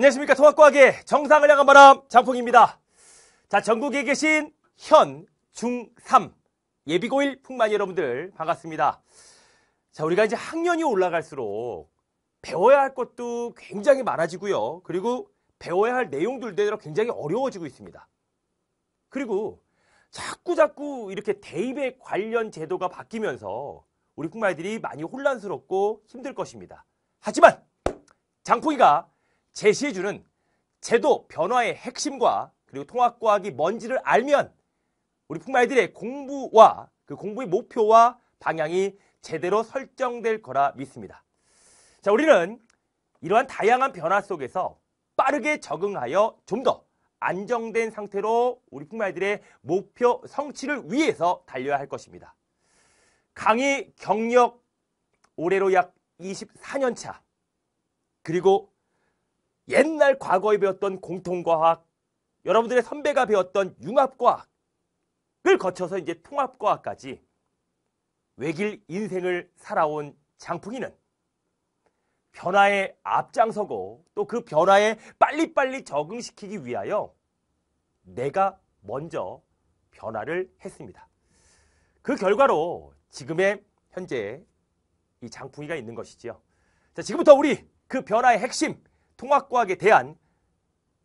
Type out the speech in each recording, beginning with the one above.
안녕하십니까 통합과학의 정상을 향한 바람 장풍입니다. 자 전국에 계신 현, 중, 3 예비고일 풍만 여러분들 반갑습니다. 자 우리가 이제 학년이 올라갈수록 배워야 할 것도 굉장히 많아지고요. 그리고 배워야 할 내용들대로 굉장히 어려워지고 있습니다. 그리고 자꾸 자꾸 이렇게 대입에 관련 제도가 바뀌면서 우리 풍마이들이 많이 혼란스럽고 힘들 것입니다. 하지만 장풍이가 제시해주는 제도 변화의 핵심과 그리고 통합과학이 뭔지를 알면 우리 풍마이들의 공부와 그 공부의 목표와 방향이 제대로 설정될 거라 믿습니다. 자, 우리는 이러한 다양한 변화 속에서 빠르게 적응하여 좀 더 안정된 상태로 우리 풍마이들의 목표 성취를 위해서 달려야 할 것입니다. 강의 경력 올해로 약 24년 차, 그리고 옛날 과거에 배웠던 공통과학, 여러분들의 선배가 배웠던 융합과학을 거쳐서 이제 통합과학까지 외길 인생을 살아온 장풍이는 변화에 앞장서고 또 그 변화에 빨리빨리 적응시키기 위하여 내가 먼저 변화를 했습니다. 그 결과로 지금의 현재 이 장풍이가 있는 것이지요. 자, 지금부터 우리 그 변화의 핵심, 통합과학에 대한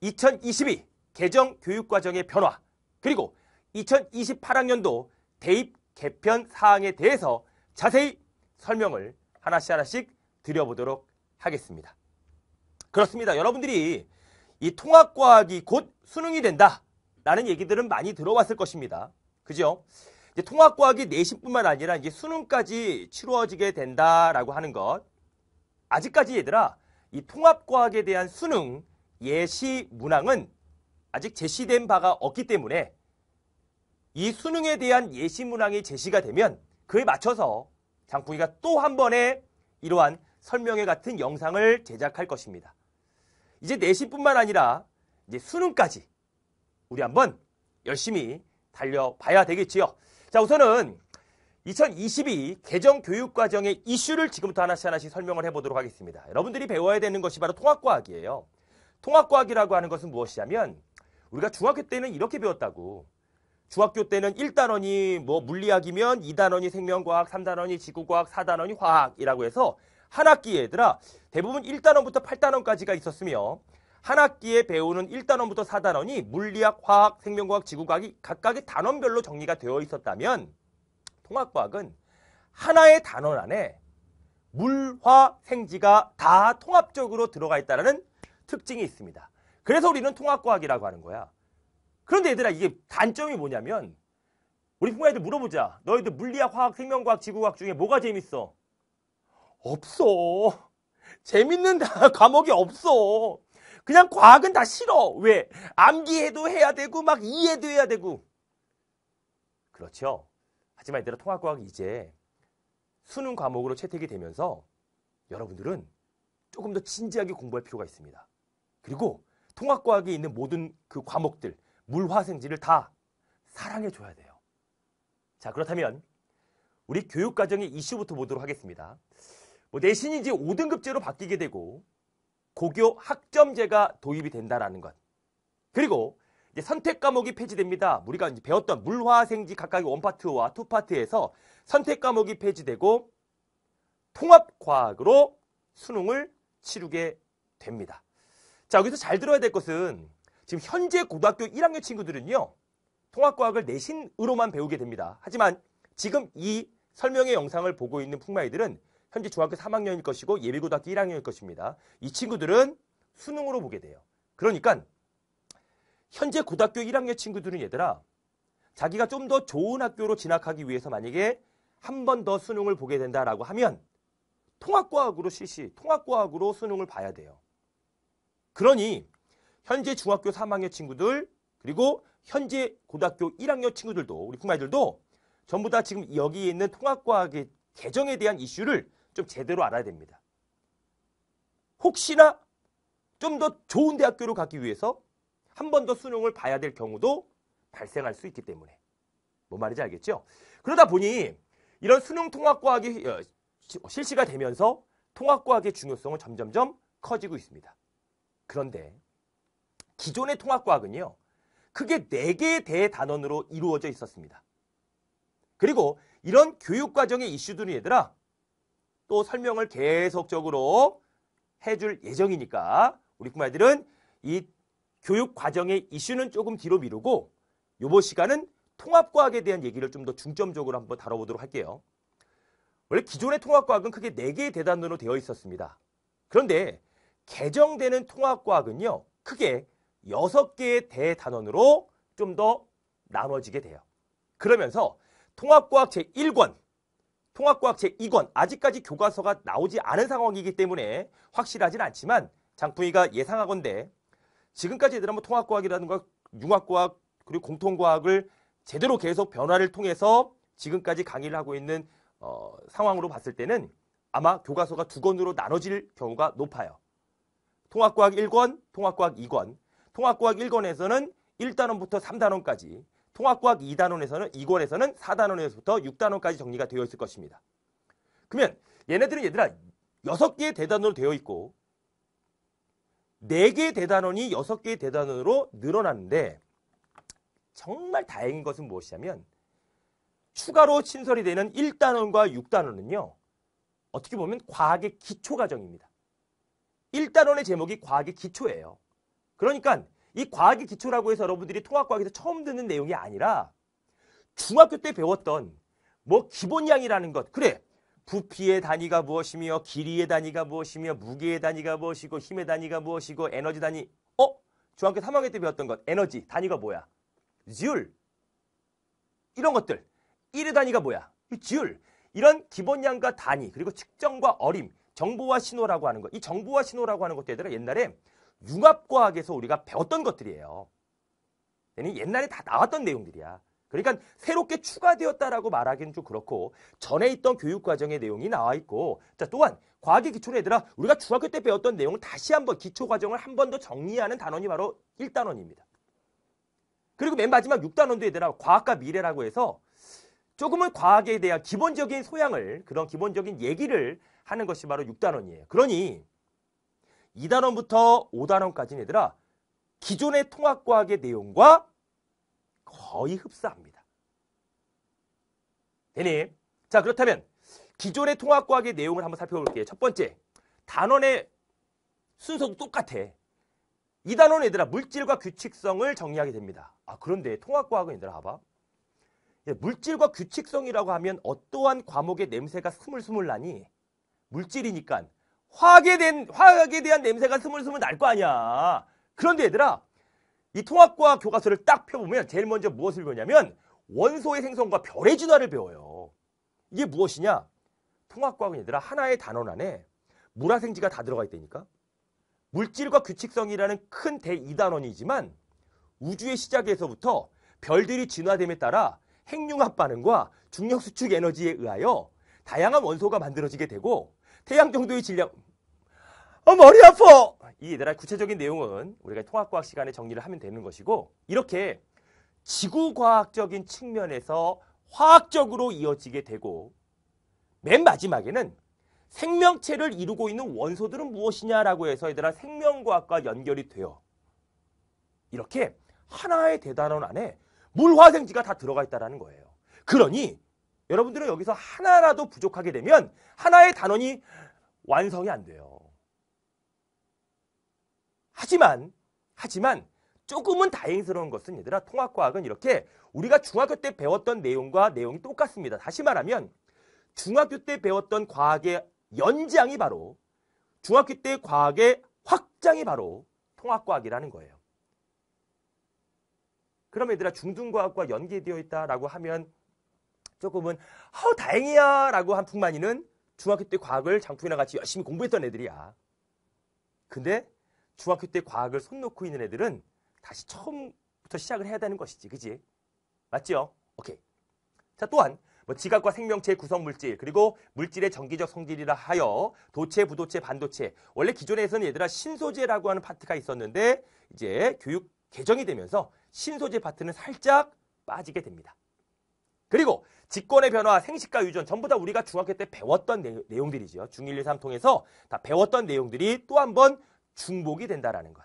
2022 개정 교육과정의 변화 그리고 2028학년도 대입 개편 사항에 대해서 자세히 설명을 하나씩 하나씩 드려보도록 하겠습니다. 그렇습니다. 여러분들이 이 통합과학이 곧 수능이 된다 라는 얘기들은 많이 들어왔을 것입니다. 그죠? 이제 통합과학이 내신뿐만 아니라 이제 수능까지 치루어지게 된다라고 하는 것 아직까지 얘들아 이 통합과학에 대한 수능 예시 문항은 아직 제시된 바가 없기 때문에 이 수능에 대한 예시 문항이 제시가 되면 그에 맞춰서 장풍이가 또 한번에 이러한 설명회 같은 영상을 제작할 것입니다. 이제 내신뿐만 아니라 이제 수능까지 우리 한번 열심히 달려봐야 되겠지요. 자, 우선은 2022 개정 교육과정의 이슈를 지금부터 하나씩 하나씩 설명을 해보도록 하겠습니다. 여러분들이 배워야 되는 것이 바로 통합과학이에요. 통합과학이라고 하는 것은 무엇이냐면 우리가 중학교 때는 이렇게 배웠다고. 중학교 때는 1단원이 뭐 물리학이면 2단원이 생명과학, 3단원이 지구과학, 4단원이 화학이라고 해서 한 학기에 얘들아 대부분 1단원부터 8단원까지가 있었으며 한 학기에 배우는 1단원부터 4단원이 물리학, 화학, 생명과학, 지구과학이 각각의 단원별로 정리가 되어 있었다면 통합과학은 하나의 단원 안에 물화 생지가 다 통합적으로 들어가 있다는 특징이 있습니다. 그래서 우리는 통합과학이라고 하는 거야. 그런데 얘들아 이게 단점이 뭐냐면 우리 부모한테 물어보자. 너희들 물리학, 화학, 생명과학, 지구과학 중에 뭐가 재밌어? 없어. 재밌는 과목이 없어. 그냥 과학은 다 싫어. 왜? 암기해도 해야 되고 막 이해도 해야 되고. 그렇죠. 하지만 이대로 통합과학이 이제 수능 과목으로 채택이 되면서 여러분들은 조금 더 진지하게 공부할 필요가 있습니다. 그리고 통합과학에 있는 모든 그 과목들, 물화생지를 다 사랑해줘야 돼요. 자, 그렇다면 우리 교육과정의 이슈부터 보도록 하겠습니다. 뭐 내신이 이제 5등급제로 바뀌게 되고 고교 학점제가 도입이 된다라는 것. 그리고 이제 선택 과목이 폐지됩니다. 우리가 이제 배웠던 물화생지 각각의 원파트와 투파트에서 선택 과목이 폐지되고 통합과학으로 수능을 치르게 됩니다. 자, 여기서 잘 들어야 될 것은 지금 현재 고등학교 1학년 친구들은요. 통합과학을 내신으로만 배우게 됩니다. 하지만 지금 이 설명의 영상을 보고 있는 풍마이들은 현재 중학교 3학년일 것이고 예비고등학교 1학년일 것입니다. 이 친구들은 수능으로 보게 돼요. 그러니까 현재 고등학교 1학년 친구들은 얘들아 자기가 좀 더 좋은 학교로 진학하기 위해서 만약에 한 번 더 수능을 보게 된다라고 하면 통합과학으로 실시, 통합과학으로 수능을 봐야 돼요. 그러니 현재 중학교 3학년 친구들 그리고 현재 고등학교 1학년 친구들도 우리 쿵마이들도 전부 다 지금 여기 에 있는 통합과학의 개정에 대한 이슈를 좀 제대로 알아야 됩니다. 혹시나 좀 더 좋은 대학교로 가기 위해서 한번더 수능을 봐야 될 경우도 발생할 수 있기 때문에 뭔 말인지 알겠죠? 그러다 보니 이런 수능 통합과학이 어, 실시가 되면서 통합과학의 중요성은 점점점 커지고 있습니다. 그런데 기존의 통합과학은요. 크게 4개의 대단원으로 이루어져 있었습니다. 그리고 이런 교육과정의 이슈들이 얘들아 또 설명을 계속적으로 해줄 예정이니까 우리 꼬마들은 이 교육 과정의 이슈는 조금 뒤로 미루고 요번 시간은 통합과학에 대한 얘기를 좀 더 중점적으로 한번 다뤄보도록 할게요. 원래 기존의 통합과학은 크게 네개의 대단으로 되어 있었습니다. 그런데 개정되는 통합과학은요. 크게 여섯 개의 대단원으로 좀 더 나눠지게 돼요. 그러면서 통합과학 제1권, 통합과학 제2권 아직까지 교과서가 나오지 않은 상황이기 때문에 확실하진 않지만 장풍이가 예상하건대 지금까지 얘들아뭐통합과학이라든가 융합과학 그리고 공통과학을 제대로 계속 변화를 통해서 지금까지 강의를 하고 있는 어, 상황으로 봤을 때는 아마 교과서가 두 권으로 나눠질 경우가 높아요. 통합과학 1권, 통합과학 2권. 통합과학 1권에서는 1단원부터 3단원까지, 통합과학 2단원에서는 2권에서는 4단원에서부터 6단원까지 정리가 되어 있을 것입니다. 그러면 얘네들은 얘들아 6개의 대단원으로 되어 있고 4개 의 대단원이 6개 의 대단원으로 늘어났는데 정말 다행인 것은 무엇이냐면 추가로 신설이 되는 1단원과 6단원은요. 어떻게 보면 과학의 기초 과정입니다. 1단원의 제목이 과학의 기초예요. 그러니까 이 과학의 기초라고 해서 여러분들이 통합과학에서 처음 듣는 내용이 아니라 중학교 때 배웠던 뭐 기본양이라는 것. 그래. 부피의 단위가 무엇이며 길이의 단위가 무엇이며 무게의 단위가 무엇이고 힘의 단위가 무엇이고 에너지 단위 어? 중학교 3학년 때 배웠던 것 에너지 단위가 뭐야? 지율 이런 것들 1의 단위가 뭐야? 지율 이런 기본량과 단위 그리고 측정과 어림 정보와 신호라고 하는 것 이 정보와 신호라고 하는 것도 얘들아 옛날에 융합과학에서 우리가 배웠던 것들이에요. 옛날에 다 나왔던 내용들이야. 그러니까 새롭게 추가되었다라고 말하기는 좀 그렇고 전에 있던 교육 과정의 내용이 나와 있고 자 또한 과학의 기초를 얘들아 우리가 중학교 때 배웠던 내용을 다시 한번 기초 과정을 한 번 더 정리하는 단원이 바로 1단원입니다. 그리고 맨 마지막 6단원도 얘들아 과학과 미래라고 해서 조금은 과학에 대한 기본적인 소양을 그런 기본적인 얘기를 하는 것이 바로 6단원이에요. 그러니 2단원부터 5단원까지 얘들아 기존의 통합과학의 내용과 거의 흡사합니다. 되니? 자 그렇다면 기존의 통합과학의 내용을 한번 살펴볼게요. 첫 번째, 단원의 순서도 똑같아. 이 단원은 얘들아 물질과 규칙성을 정리하게 됩니다. 아 그런데 통합과학은 얘들아 봐봐. 예, 물질과 규칙성이라고 하면 어떠한 과목의 냄새가 스물스물 나니? 물질이니까 화학에, 된, 화학에 대한 냄새가 스물스물 날 거 아니야. 그런데 얘들아 이 통합과 교과서를 딱 펴보면 제일 먼저 무엇을 배우냐면 원소의 생성과 별의 진화를 배워요. 이게 무엇이냐? 통합과학은 얘들아 하나의 단원 안에 물화생지가 다 들어가 있다니까. 물질과 규칙성이라는 큰 대이단원이지만 우주의 시작에서부터 별들이 진화됨에 따라 핵융합 반응과 중력 수축 에너지에 의하여 다양한 원소가 만들어지게 되고 태양 정도의 질량 어, 머리 아파! 이 얘들아 구체적인 내용은 우리가 통합과학 시간에 정리를 하면 되는 것이고 이렇게 지구과학적인 측면에서 화학적으로 이어지게 되고 맨 마지막에는 생명체를 이루고 있는 원소들은 무엇이냐라고 해서 얘들아 생명과학과 연결이 돼요. 이렇게 하나의 대단원 안에 물화생지가 다 들어가 있다는 거예요. 그러니 여러분들은 여기서 하나라도 부족하게 되면 하나의 단원이 완성이 안 돼요. 하지만 하지만 조금은 다행스러운 것은 얘들아 통합과학은 이렇게 우리가 중학교 때 배웠던 내용과 내용이 똑같습니다. 다시 말하면 중학교 때 배웠던 과학의 연장이 바로 중학교 때 과학의 확장이 바로 통합과학이라는 거예요. 그럼 얘들아 중등과학과 연계되어 있다라고 하면 조금은 아우 다행이야 라고 한 풍만이는 중학교 때 과학을 장풍이나 같이 열심히 공부했던 애들이야. 근데 중학교 때 과학을 손 놓고 있는 애들은 다시 처음부터 시작을 해야 되는 것이지. 그지? 맞죠? 오케이. 자, 또한 뭐 지각과 생명체의 구성 물질, 그리고 물질의 정기적 성질이라 하여 도체, 부도체, 반도체. 원래 기존에서는 얘들아 신소재라고 하는 파트가 있었는데 이제 교육 개정이 되면서 신소재 파트는 살짝 빠지게 됩니다. 그리고 직권의 변화, 생식과 유전 전부 다 우리가 중학교 때 배웠던 내용들이죠 중1, 2, 3 통해서 다 배웠던 내용들이 또한번 중복이 된다라는 것.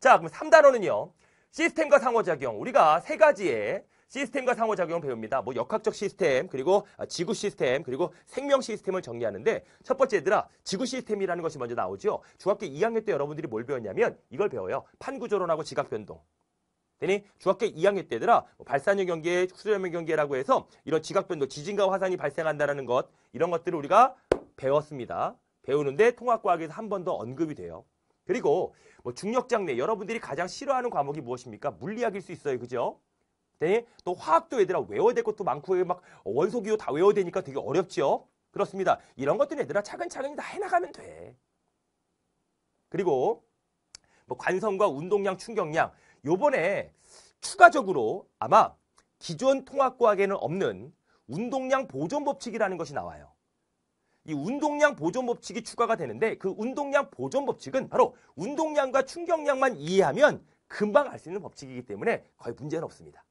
자, 그럼 3단원은요. 시스템과 상호작용. 우리가 세 가지의 시스템과 상호작용을 배웁니다. 뭐 역학적 시스템, 그리고 지구 시스템, 그리고 생명 시스템을 정리하는데 첫 번째 얘들아, 지구 시스템이라는 것이 먼저 나오죠. 중학교 2학년 때 여러분들이 뭘 배웠냐면 이걸 배워요. 판구조론하고 지각변동. 되니 중학교 2학년 때들아 뭐 발산형 경계, 수렴형 경계라고 해서 이런 지각변동, 지진과 화산이 발생한다는 것, 이런 것들을 우리가 배웠습니다. 배우는데 통합과학에서 한 번 더 언급이 돼요. 그리고 뭐 중력장례 여러분들이 가장 싫어하는 과목이 무엇입니까? 물리학일 수 있어요. 그죠? 네, 또 화학도 얘들아 외워야 될 것도 많고 막 원소 기호 다 외워야 되니까 되게 어렵죠 그렇습니다. 이런 것들 얘들아 차근차근 다 해나가면 돼. 그리고 뭐 관성과 운동량, 충격량 요번에 추가적으로 아마 기존 통합과학에는 없는 운동량 보존 법칙이라는 것이 나와요. 이 운동량 보존 법칙이 추가가 되는데 그 운동량 보존 법칙은 바로 운동량과 충격량만 이해하면 금방 알 수 있는 법칙이기 때문에 거의 문제는 없습니다.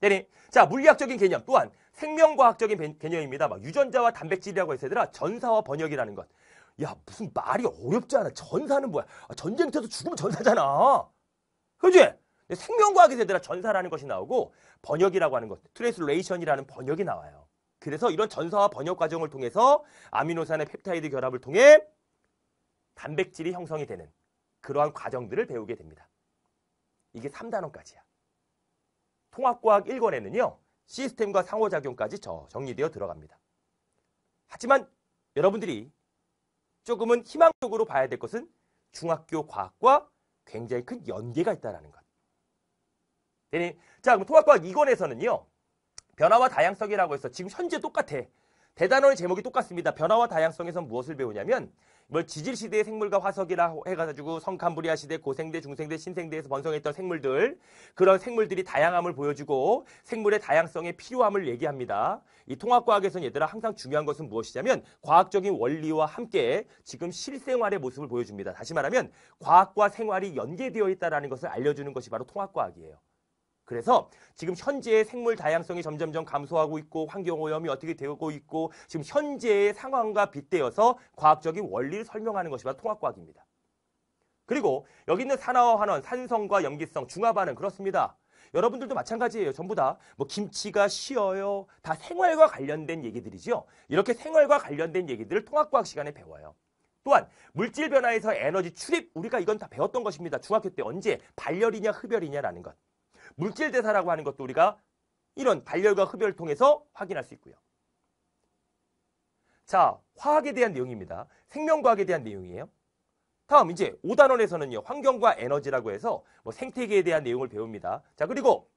네네. 자, 물리학적인 개념 또한 생명과학적인 개념입니다. 막 유전자와 단백질이라고 해서 얘들아 전사와 번역이라는 것. 야, 무슨 말이 어렵지 않아. 전사는 뭐야? 아, 전쟁터에서 죽으면 전사잖아. 그지? 생명과학에서 얘들아 전사라는 것이 나오고 번역이라고 하는 것, 트랜스레이션이라는 번역이 나와요. 그래서 이런 전사와 번역 과정을 통해서 아미노산의 펩타이드 결합을 통해 단백질이 형성이 되는 그러한 과정들을 배우게 됩니다. 이게 3단원까지야. 통합과학 1권에는요. 시스템과 상호작용까지 정리되어 들어갑니다. 하지만 여러분들이 조금은 희망적으로 봐야 될 것은 중학교 과학과 굉장히 큰 연계가 있다는 것. 네, 자, 그럼 통합과학 2권에서는요. 변화와 다양성이라고 해서 지금 현재 똑같아. 대단원의 제목이 똑같습니다. 변화와 다양성에선 무엇을 배우냐면 뭘 지질 시대의 생물과 화석이라 고 해가지고 성캄브리아 시대, 고생대, 중생대, 신생대에서 번성했던 생물들 그런 생물들이 다양함을 보여주고 생물의 다양성의 필요함을 얘기합니다. 이 통합과학에선 얘들아 항상 중요한 것은 무엇이냐면 과학적인 원리와 함께 지금 실생활의 모습을 보여줍니다. 다시 말하면 과학과 생활이 연계되어 있다는 것을 알려주는 것이 바로 통합과학이에요. 그래서 지금 현재의 생물 다양성이 점점점 감소하고 있고 환경 오염이 어떻게 되고 있고 지금 현재의 상황과 빗대어서 과학적인 원리를 설명하는 것이 바로 통합과학입니다. 그리고 여기 있는 산화와 환원, 산성과 염기성, 중화반응 그렇습니다. 여러분들도 마찬가지예요. 전부 다 뭐 김치가 쉬어요. 다 생활과 관련된 얘기들이죠. 이렇게 생활과 관련된 얘기들을 통합과학 시간에 배워요. 또한 물질 변화에서 에너지 출입 우리가 이건 다 배웠던 것입니다. 중학교 때 언제 발열이냐 흡열이냐라는 것. 물질 대사라고 하는 것도 우리가 이런 발열과 흡열을 통해서 확인할 수 있고요. 자, 화학에 대한 내용입니다. 생명과학에 대한 내용이에요. 다음 이제 5단원에서는요. 환경과 에너지라고 해서 뭐 생태계에 대한 내용을 배웁니다. 자, 그리고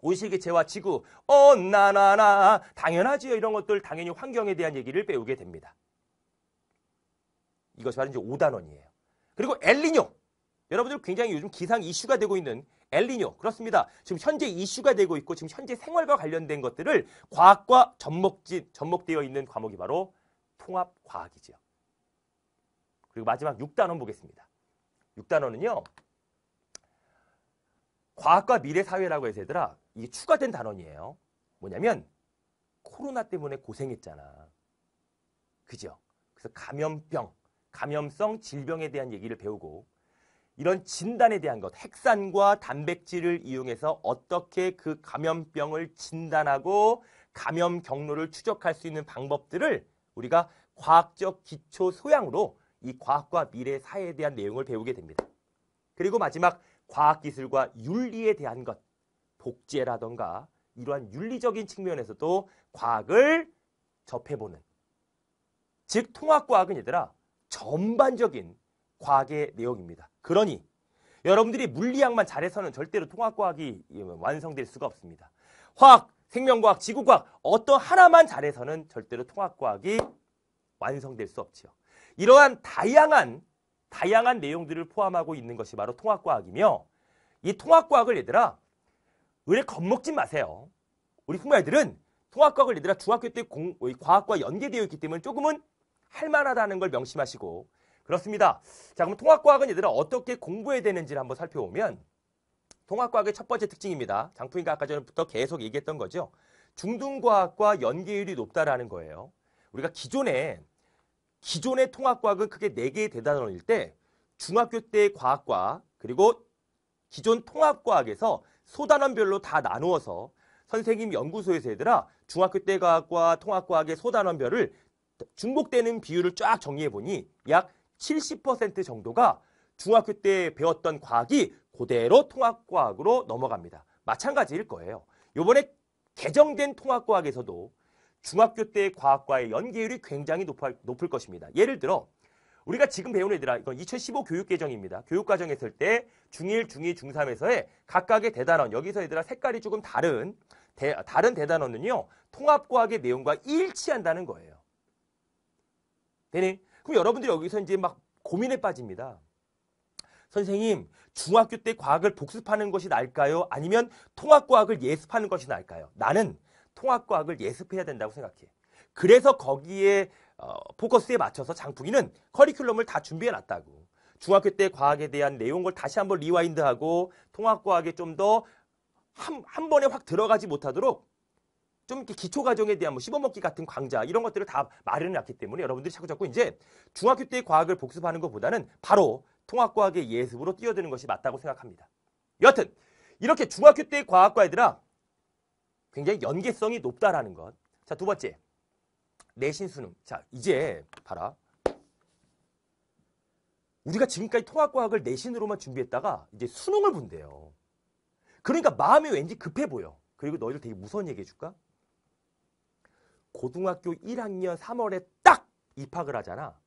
온실계체와 지구, 언나나나 당연하지요. 이런 것들 당연히 환경에 대한 얘기를 배우게 됩니다. 이것이 바로 이제 5단원이에요. 그리고 엘리뇨. 여러분들 굉장히 요즘 기상 이슈가 되고 있는 엘리뇨 그렇습니다. 지금 현재 이슈가 되고 있고 지금 현재 생활과 관련된 것들을 과학과 접목지 접목되어 있는 과목이 바로 통합과학이죠. 그리고 마지막 6단원 보겠습니다. 6단원은요. 과학과 미래 사회라고 해서 얘들아 이게 추가된 단원이에요. 뭐냐면 코로나 때문에 고생했잖아. 그죠? 그래서 감염병, 감염성 질병에 대한 얘기를 배우고 이런 진단에 대한 것, 핵산과 단백질을 이용해서 어떻게 그 감염병을 진단하고 감염 경로를 추적할 수 있는 방법들을 우리가 과학적 기초 소양으로 이 과학과 미래 사회에 대한 내용을 배우게 됩니다. 그리고 마지막 과학기술과 윤리에 대한 것, 복제라던가 이러한 윤리적인 측면에서도 과학을 접해보는. 즉, 통합과학은 얘들아, 전반적인 과학의 내용입니다. 그러니 여러분들이 물리학만 잘해서는 절대로 통합과학이 완성될 수가 없습니다. 화학, 생명과학, 지구과학 어떤 하나만 잘해서는 절대로 통합과학이 완성될 수 없지요. 이러한 다양한 다양한 내용들을 포함하고 있는 것이 바로 통합과학이며 이 통합과학을 얘들아 의뢰 겁먹지 마세요. 우리 후애들은 통합과학을 얘들아 중학교 때 공, 과학과 연계되어 있기 때문에 조금은 할만하다는 걸 명심하시고 그렇습니다. 자, 그럼 통합과학은 얘들아 어떻게 공부해야 되는지를 한번 살펴보면 통합과학의 첫 번째 특징입니다. 장풍이가 아까 전부터 계속 얘기했던 거죠. 중등과학과 연계율이 높다라는 거예요. 우리가 기존에 기존의 통합과학은 크게 네 개의 대단원일 때 중학교 때의 과학과 그리고 기존 통합과학에서 소단원별로 다 나누어서 선생님 연구소에서 얘들아 중학교 때 과학과 통합과학의 소단원별을 중복되는 비율을 쫙 정리해 보니 약70% 정도가 중학교 때 배웠던 과학이 고대로 통합과학으로 넘어갑니다. 마찬가지일 거예요. 요번에 개정된 통합과학에서도 중학교 때 과학과의 연계율이 굉장히 높아, 높을 것입니다. 예를 들어 우리가 지금 배우는 애들아 이건 2015 교육개정입니다. 교육과정에 있을 때 중1, 중2, 중3에서의 각각의 대단원 여기서 얘들아 색깔이 조금 다른 대, 다른 대단원은요 통합과학의 내용과 일치한다는 거예요. 되니? 그럼 여러분들이 여기서 이제 막 고민에 빠집니다. 선생님, 중학교 때 과학을 복습하는 것이 나을까요? 아니면 통합과학을 예습하는 것이 나을까요? 나는 통합과학을 예습해야 된다고 생각해. 그래서 거기에 어, 포커스에 맞춰서 장풍이는 커리큘럼을 다 준비해 놨다고. 중학교 때 과학에 대한 내용을 다시 한번 리와인드하고 통합과학에 좀 더 한, 한 번에 확 들어가지 못하도록 좀 이렇게 기초 과정에 대한 뭐 씹어먹기 같은 광자 이런 것들을 다 마련해 놨기 때문에 여러분들이 자꾸 자꾸 이제 중학교 때의 과학을 복습하는 것보다는 바로 통합과학의 예습으로 뛰어드는 것이 맞다고 생각합니다. 여하튼 이렇게 중학교 때의 과학과 애들아 굉장히 연계성이 높다라는 것. 자, 두 번째. 내신 수능. 자, 이제 봐라. 우리가 지금까지 통합과학을 내신으로만 준비했다가 이제 수능을 본대요. 그러니까 마음이 왠지 급해 보여. 그리고 너희들 되게 무서운 얘기 해줄까? 고등학교 1학년 3월에 딱 입학을 하잖아.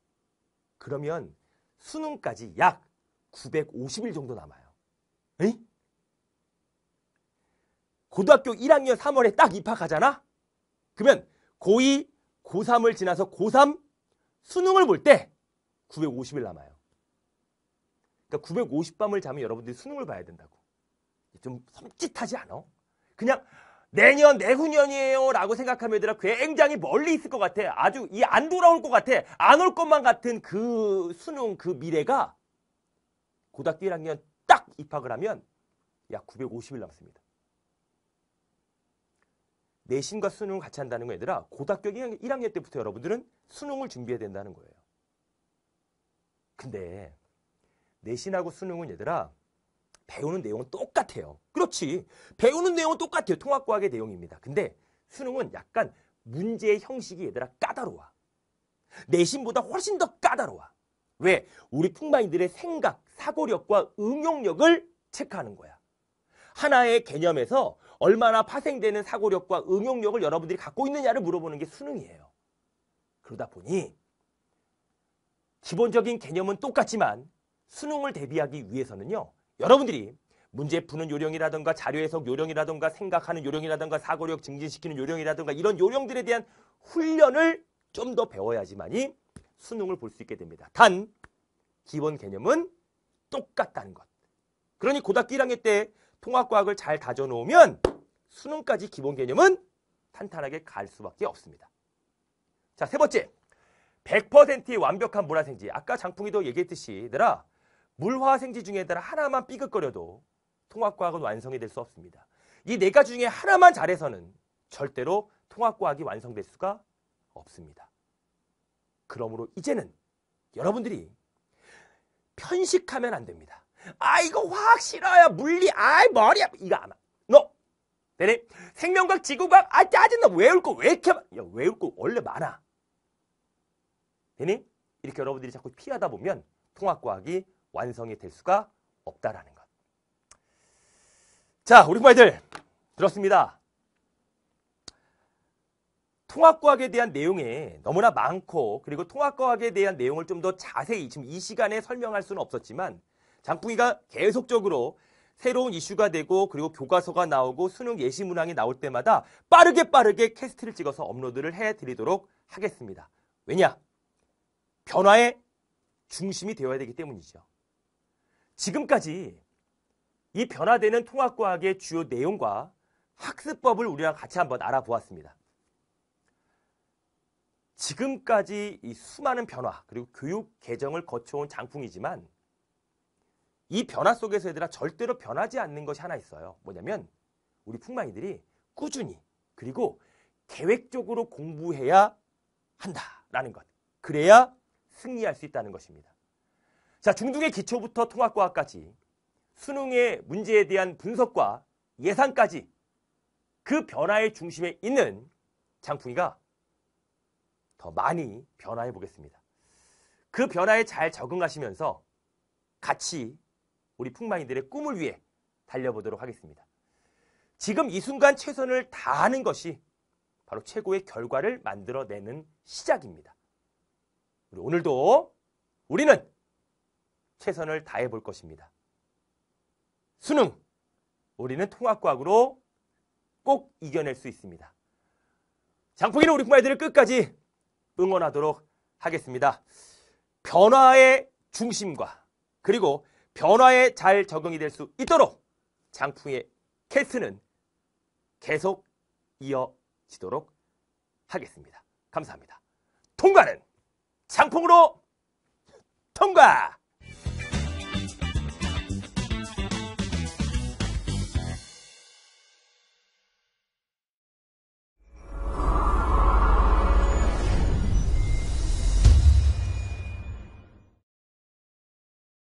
그러면 수능까지 약 950일 정도 남아요. 에이? 고등학교 1학년 3월에 딱 입학하잖아? 그러면 고2, 고3을 지나서 고3 수능을 볼 때 950일 남아요. 그러니까 950밤을 자면 여러분들이 수능을 봐야 된다고. 좀 섬찟하지 않아? 그냥 내년, 내후년이에요. 라고 생각하면 얘들아 굉장히 멀리 있을 것 같아. 아주 이 안 돌아올 것 같아. 안 올 것만 같은 그 수능 그 미래가 고등학교 1학년 딱 입학을 하면 약 950일 남습니다. 내신과 수능을 같이 한다는 거 얘들아 고등학교 1학년 때부터 여러분들은 수능을 준비해야 된다는 거예요. 근데 내신하고 수능은 얘들아 배우는 내용은 똑같아요. 그렇지. 배우는 내용은 똑같아요. 통합과학의 내용입니다. 근데 수능은 약간 문제의 형식이 얘들아 까다로워. 내신보다 훨씬 더 까다로워. 왜? 우리 풍마인들의 생각, 사고력과 응용력을 체크하는 거야. 하나의 개념에서 얼마나 파생되는 사고력과 응용력을 여러분들이 갖고 있느냐를 물어보는 게 수능이에요. 그러다 보니 기본적인 개념은 똑같지만 수능을 대비하기 위해서는요. 여러분들이 문제 푸는 요령이라든가 자료 해석 요령이라든가 생각하는 요령이라든가 사고력 증진시키는 요령이라든가 이런 요령들에 대한 훈련을 좀 더 배워야지만이 수능을 볼 수 있게 됩니다. 단 기본 개념은 똑같다는 것. 그러니 고등학교 1학년 때 통합과학을 잘 다져놓으면 수능까지 기본 개념은 탄탄하게 갈 수밖에 없습니다. 자, 세 번째. 100%의 완벽한 문화생지. 아까 장풍이도 얘기했듯이 얘들아 물화생지 중에 따라 하나만 삐걱거려도 통합과학은 완성이 될 수 없습니다. 이 네 가지 중에 하나만 잘해서는 절대로 통합과학이 완성될 수가 없습니다. 그러므로 이제는 여러분들이 편식하면 안 됩니다. 아 이거 화학 싫어요. 물리 아이 머리 아파. 이거 안 와. 너 내내 생명과학 지구과학 아 짜증나 외울 거 왜 이렇게 야, 외울 거 원래 많아. 되니? 네, 네. 이렇게 여러분들이 자꾸 피하다 보면 통합과학이 완성이 될 수가 없다라는 것. 자, 우리 말들 들었습니다. 통합과학에 대한 내용이 너무나 많고 그리고 통합과학에 대한 내용을 좀 더 자세히 지금 이 시간에 설명할 수는 없었지만 장풍이가 계속적으로 새로운 이슈가 되고 그리고 교과서가 나오고 수능 예시 문항이 나올 때마다 빠르게 빠르게 캐스트를 찍어서 업로드를 해드리도록 하겠습니다. 왜냐? 변화의 중심이 되어야 되기 때문이죠. 지금까지 이 변화되는 통합과학의 주요 내용과 학습법을 우리랑 같이 한번 알아보았습니다. 지금까지 이 수많은 변화 그리고 교육 개정을 거쳐온 장풍이지만 이 변화 속에서 얘들아 절대로 변하지 않는 것이 하나 있어요. 뭐냐면 우리 풍마이들이 꾸준히 그리고 계획적으로 공부해야 한다라는 것. 그래야 승리할 수 있다는 것입니다. 자, 중등의 기초부터 통합과학까지 수능의 문제에 대한 분석과 예상까지 그 변화의 중심에 있는 장풍이가 더 많이 변화해 보겠습니다. 그 변화에 잘 적응하시면서 같이 우리 풍마인들의 꿈을 위해 달려보도록 하겠습니다. 지금 이 순간 최선을 다하는 것이 바로 최고의 결과를 만들어내는 시작입니다. 우리 오늘도 우리는 최선을 다해 볼 것입니다. 수능! 우리는 통합과학으로 꼭 이겨낼 수 있습니다. 장풍이는 우리 부모님들을 끝까지 응원하도록 하겠습니다. 변화의 중심과 그리고 변화에 잘 적응이 될 수 있도록 장풍의 캐스는 계속 이어지도록 하겠습니다. 감사합니다. 통과는 장풍으로 통과!